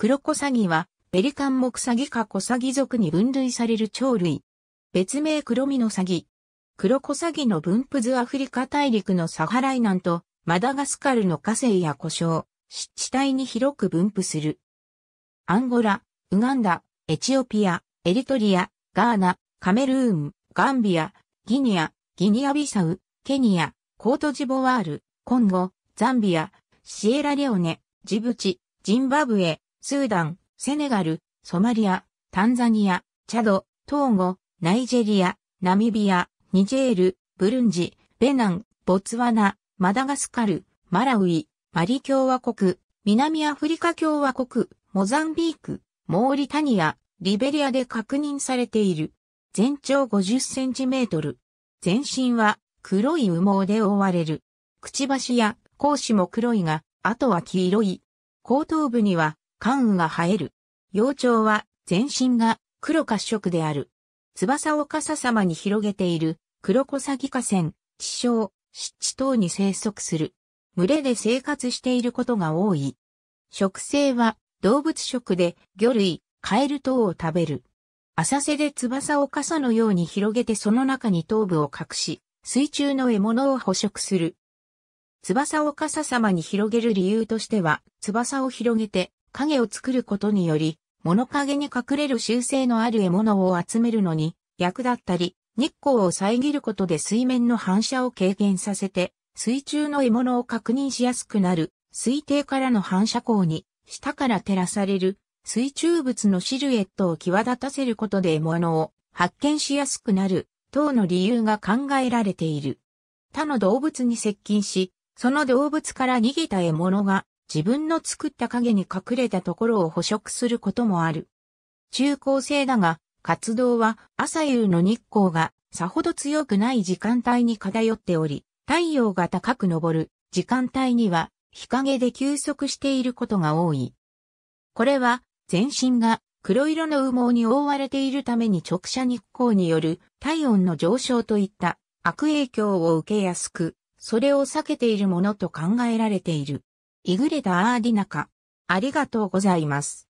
クロコサギは、ペリカンモクサギかコサギ属に分類される鳥類。別名クロミノサギ。クロコサギの分布図アフリカ大陸のサハライ南と、マダガスカルの火星や故障、湿地帯に広く分布する。アンゴラ、ウガンダ、エチオピア、エリトリア、ガーナ、カメルーン、ガンビア、ギニア、ギニアビサウ、ケニア、コートジボワール、コンゴ、ザンビア、シエラレオネ、ジブチ、ジンバブエ、スーダン、セネガル、ソマリア、タンザニア、チャド、トーゴ、ナイジェリア、ナミビア、ニジェール、ブルンジ、ベナン、ボツワナ、マダガスカル、マラウイ、マリ共和国、南アフリカ共和国、モザンビーク、モーリタニア、リベリアで確認されている。全長50センチメートル。全身は黒い羽毛で覆われる。くちばしや甲子も黒いが、あとは黄色い。後頭部には羽が生える。幼鳥は全身が黒褐色である。翼を傘様に広げている黒小サギ河川、地小、湿地等に生息する。群れで生活していることが多い。食性は動物食で魚類、カエル等を食べる。浅瀬で翼を傘のように広げてその中に頭部を隠し、水中の獲物を捕食する。翼を傘様に広げる理由としては、翼を広げて影を作ることにより、物陰に隠れる習性のある獲物を集めるのに役立ったり、日光を遮ることで水面の反射を軽減させて、水中の獲物を確認しやすくなる、水底からの反射光に、下から照らされる、水中物のシルエットを際立たせることで獲物を発見しやすくなる、等の理由が考えられている。他の動物に接近し、その動物から逃げた獲物が自分の作った影に隠れたところを捕食することもある。中高生だが、活動は朝夕の日光がさほど強くない時間帯に偏っており、太陽が高く昇る時間帯には日陰で休息していることが多い。これは全身が黒色の羽毛に覆われているために直射日光による体温の上昇といった悪影響を受けやすく、それを避けているものと考えられている。イグレダ・アーディナカ。ありがとうございます。